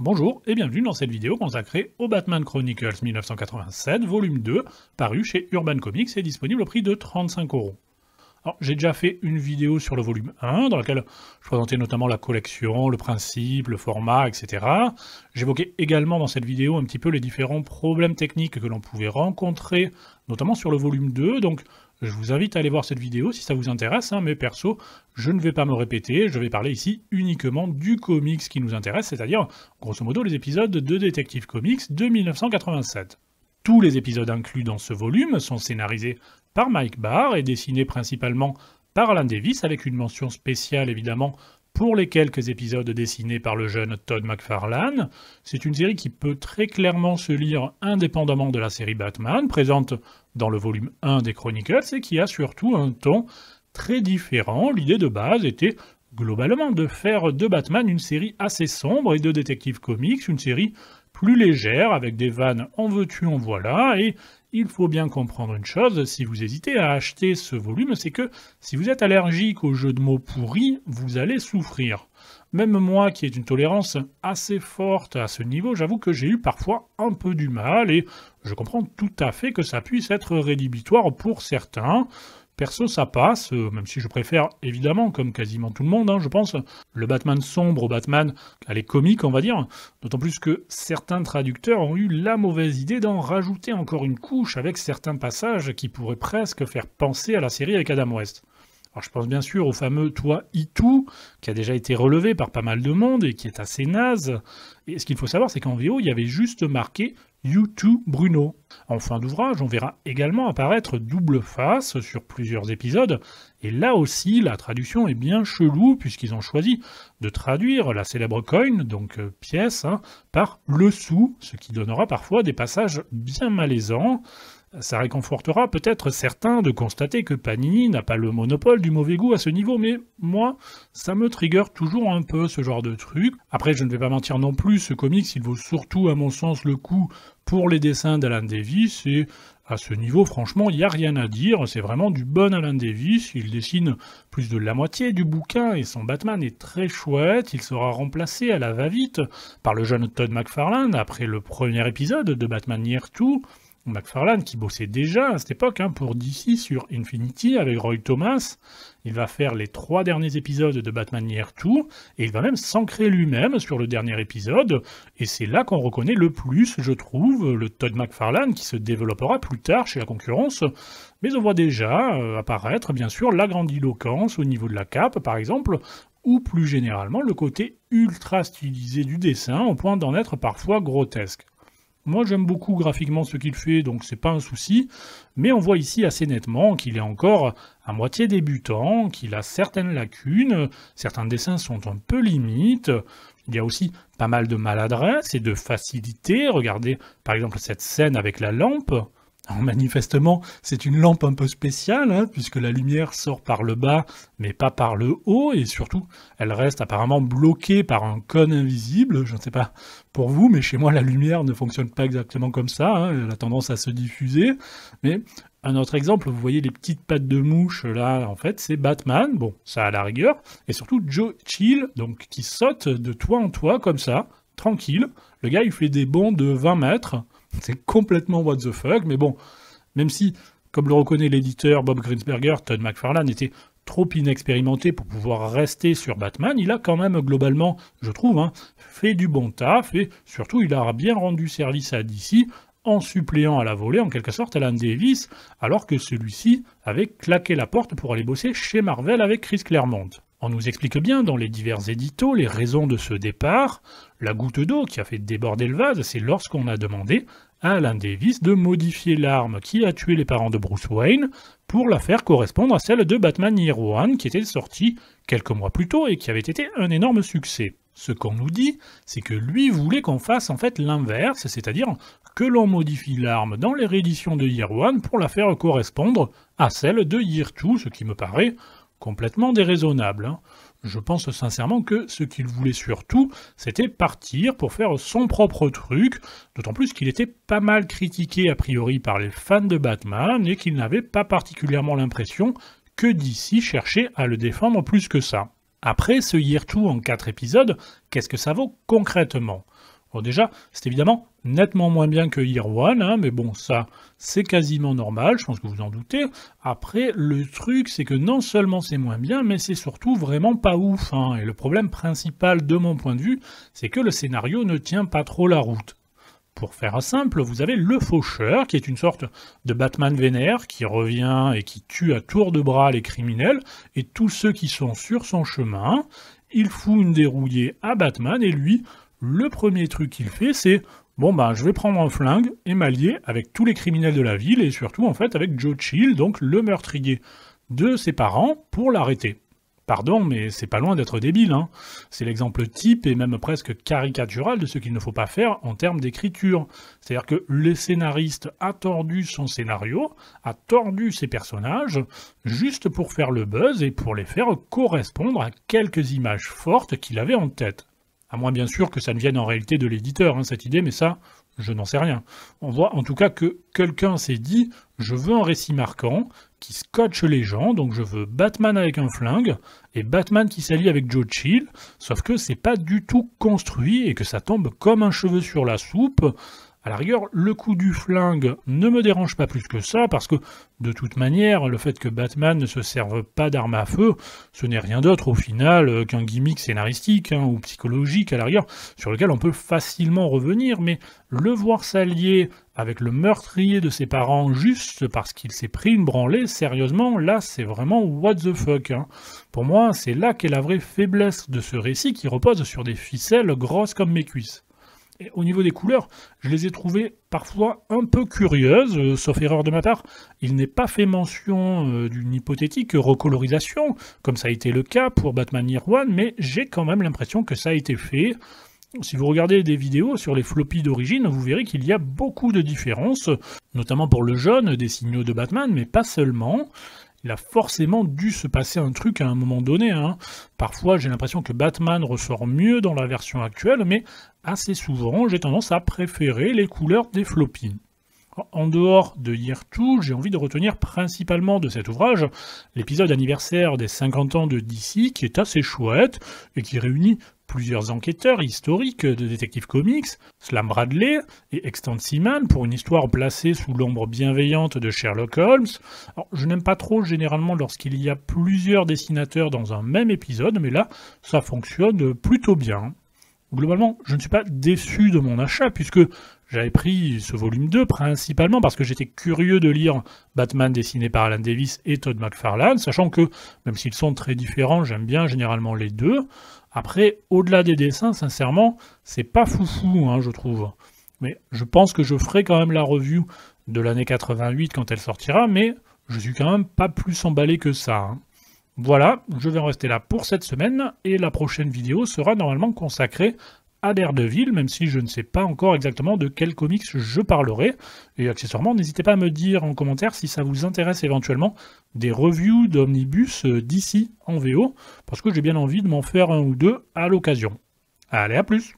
Bonjour et bienvenue dans cette vidéo consacrée au Batman Chronicles 1987 volume 2 paru chez Urban Comics et disponible au prix de 35 euros. j'ai déjà fait une vidéo sur le volume 1, dans laquelle je présentais notamment la collection, le principe, le format, etc. J'évoquais également dans cette vidéo un petit peu les différents problèmes techniques que l'on pouvait rencontrer, notamment sur le volume 2, donc je vous invite à aller voir cette vidéo si ça vous intéresse, hein, mais perso, je ne vais pas me répéter, je vais parler ici uniquement du comics qui nous intéresse, c'est-à-dire grosso modo les épisodes de Detective Comics de 1987. Tous les épisodes inclus dans ce volume sont scénarisés par Mike Barr et dessinés principalement par Alan Davis, avec une mention spéciale évidemment pour les quelques épisodes dessinés par le jeune Todd McFarlane. C'est une série qui peut très clairement se lire indépendamment de la série Batman, présente dans le volume 1 des Chronicles, et qui a surtout un ton très différent. L'idée de base était globalement de faire de Batman une série assez sombre et de Détective Comics une série légère, avec des vannes en veux-tu, en voilà, et il faut bien comprendre une chose, si vous hésitez à acheter ce volume, c'est que si vous êtes allergique aux jeux de mots pourris, vous allez souffrir. Même moi qui ai une tolérance assez forte à ce niveau, j'avoue que j'ai eu parfois un peu du mal et je comprends tout à fait que ça puisse être rédhibitoire pour certains. Perso, ça passe, euh, même si je préfère, évidemment, comme quasiment tout le monde, hein, je pense, le Batman sombre au Batman, elle est comique, on va dire, d'autant plus que certains traducteurs ont eu la mauvaise idée d'en rajouter encore une couche avec certains passages qui pourraient presque faire penser à la série avec Adam West. Alors je pense bien sûr au fameux toit Itou, qui a déjà été relevé par pas mal de monde et qui est assez naze. Et ce qu'il faut savoir, c'est qu'en VO, il y avait juste marqué You 2 Bruno. En fin d'ouvrage, on verra également apparaître Double Face sur plusieurs épisodes, et là aussi, la traduction est bien chelou, puisqu'ils ont choisi de traduire la célèbre coin, donc euh, pièce, hein, par le sou, ce qui donnera parfois des passages bien malaisants. Ça réconfortera peut-être certains de constater que Panini n'a pas le monopole du mauvais goût à ce niveau, mais moi, ça me trigger toujours un peu ce genre de truc. Après, je ne vais pas mentir non plus, ce comics, il vaut surtout à mon sens le coup pour les dessins d'Alan Davis, et à ce niveau, franchement, il n'y a rien à dire, c'est vraiment du bon Alan Davis, il dessine plus de la moitié du bouquin, et son Batman est très chouette, il sera remplacé à la va-vite par le jeune Todd McFarlane après le premier épisode de Batman Year Two, McFarlane qui bossait déjà à cette époque hein, pour DC sur Infinity avec Roy Thomas. Il va faire les trois derniers épisodes de Batman Year Two, et il va même s'ancrer lui-même sur le dernier épisode. Et c'est là qu'on reconnaît le plus, je trouve, le Todd McFarlane qui se développera plus tard chez la concurrence. Mais on voit déjà euh, apparaître, bien sûr, la grandiloquence au niveau de la cape, par exemple, ou plus généralement le côté ultra stylisé du dessin au point d'en être parfois grotesque. Moi j'aime beaucoup graphiquement ce qu'il fait, donc c'est pas un souci, mais on voit ici assez nettement qu'il est encore à moitié débutant, qu'il a certaines lacunes, certains dessins sont un peu limites, il y a aussi pas mal de maladresse et de facilité, regardez par exemple cette scène avec la lampe, manifestement, c'est une lampe un peu spéciale, hein, puisque la lumière sort par le bas, mais pas par le haut, et surtout, elle reste apparemment bloquée par un cône invisible. Je ne sais pas pour vous, mais chez moi, la lumière ne fonctionne pas exactement comme ça, hein, elle a tendance à se diffuser. Mais un autre exemple, vous voyez les petites pattes de mouche là, en fait, c'est Batman, bon, ça à la rigueur, et surtout Joe Chill, donc qui saute de toit en toit comme ça, tranquille. Le gars, il fait des bonds de 20 mètres, c'est complètement what the fuck, mais bon, même si, comme le reconnaît l'éditeur Bob Greensberger, Todd McFarlane était trop inexpérimenté pour pouvoir rester sur Batman, il a quand même globalement, je trouve, hein, fait du bon taf et surtout il a bien rendu service à DC en suppléant à la volée en quelque sorte Alan Davis, alors que celui-ci avait claqué la porte pour aller bosser chez Marvel avec Chris Claremont. On nous explique bien dans les divers éditos les raisons de ce départ. La goutte d'eau qui a fait déborder le vase, c'est lorsqu'on a demandé à Alan Davis de modifier l'arme qui a tué les parents de Bruce Wayne pour la faire correspondre à celle de Batman Year One qui était sortie quelques mois plus tôt et qui avait été un énorme succès. Ce qu'on nous dit, c'est que lui voulait qu'on fasse en fait l'inverse, c'est-à-dire que l'on modifie l'arme dans les rééditions de Year One pour la faire correspondre à celle de Year Two, ce qui me paraît complètement déraisonnable. Hein. Je pense sincèrement que ce qu'il voulait surtout, c'était partir pour faire son propre truc, d'autant plus qu'il était pas mal critiqué a priori par les fans de Batman et qu'il n'avait pas particulièrement l'impression que DC cherchait à le défendre plus que ça. Après ce Year tout en 4 épisodes, qu'est-ce que ça vaut concrètement déjà, c'est évidemment nettement moins bien que Year One, hein, mais bon, ça, c'est quasiment normal, je pense que vous en doutez. Après, le truc, c'est que non seulement c'est moins bien, mais c'est surtout vraiment pas ouf. Hein. Et le problème principal de mon point de vue, c'est que le scénario ne tient pas trop la route. Pour faire simple, vous avez le faucheur, qui est une sorte de Batman vénère, qui revient et qui tue à tour de bras les criminels et tous ceux qui sont sur son chemin. Il fout une dérouillée à Batman et lui, le premier truc qu'il fait, c'est bon bah je vais prendre un flingue et m'allier avec tous les criminels de la ville et surtout en fait avec Joe Chill, donc le meurtrier de ses parents, pour l'arrêter. Pardon, mais c'est pas loin d'être débile. Hein. C'est l'exemple type et même presque caricatural de ce qu'il ne faut pas faire en termes d'écriture. C'est-à-dire que le scénariste a tordu son scénario, a tordu ses personnages, juste pour faire le buzz et pour les faire correspondre à quelques images fortes qu'il avait en tête. À moins bien sûr que ça ne vienne en réalité de l'éditeur, hein, cette idée, mais ça, je n'en sais rien. On voit en tout cas que quelqu'un s'est dit je veux un récit marquant qui scotche les gens, donc je veux Batman avec un flingue et Batman qui s'allie avec Joe Chill, sauf que c'est pas du tout construit et que ça tombe comme un cheveu sur la soupe. À la rigueur, le coup du flingue ne me dérange pas plus que ça, parce que de toute manière, le fait que Batman ne se serve pas d'arme à feu, ce n'est rien d'autre au final euh, qu'un gimmick scénaristique hein, ou psychologique à la rigueur, sur lequel on peut facilement revenir, mais le voir s'allier avec le meurtrier de ses parents juste parce qu'il s'est pris une branlée, sérieusement, là c'est vraiment what the fuck. Hein. Pour moi, c'est là qu'est la vraie faiblesse de ce récit qui repose sur des ficelles grosses comme mes cuisses au niveau des couleurs, je les ai trouvées parfois un peu curieuses, euh, sauf erreur de ma part. Il n'est pas fait mention euh, d'une hypothétique recolorisation, comme ça a été le cas pour Batman Year One, mais j'ai quand même l'impression que ça a été fait. Si vous regardez des vidéos sur les floppies d'origine, vous verrez qu'il y a beaucoup de différences, notamment pour le jaune des signaux de Batman, mais pas seulement il a forcément dû se passer un truc à un moment donné. Hein. Parfois, j'ai l'impression que Batman ressort mieux dans la version actuelle, mais assez souvent, j'ai tendance à préférer les couleurs des floppies. En dehors de tout, j'ai envie de retenir principalement de cet ouvrage l'épisode anniversaire des 50 ans de DC qui est assez chouette et qui réunit plusieurs enquêteurs historiques de Detective Comics, Slam Bradley et Extant Simon pour une histoire placée sous l'ombre bienveillante de Sherlock Holmes. je n'aime pas trop généralement lorsqu'il y a plusieurs dessinateurs dans un même épisode, mais là, ça fonctionne plutôt bien globalement, je ne suis pas déçu de mon achat, puisque j'avais pris ce volume 2 principalement parce que j'étais curieux de lire Batman dessiné par Alan Davis et Todd McFarlane, sachant que, même s'ils sont très différents, j'aime bien généralement les deux. Après, au-delà des dessins, sincèrement, c'est pas foufou, hein, je trouve. Mais je pense que je ferai quand même la revue de l'année 88 quand elle sortira, mais je suis quand même pas plus emballé que ça. Hein. Voilà, je vais en rester là pour cette semaine et la prochaine vidéo sera normalement consacrée à ville, même si je ne sais pas encore exactement de quel comics je parlerai. Et accessoirement, n'hésitez pas à me dire en commentaire si ça vous intéresse éventuellement des reviews d'omnibus euh, d'ici en VO, parce que j'ai bien envie de m'en faire un ou deux à l'occasion. Allez, à plus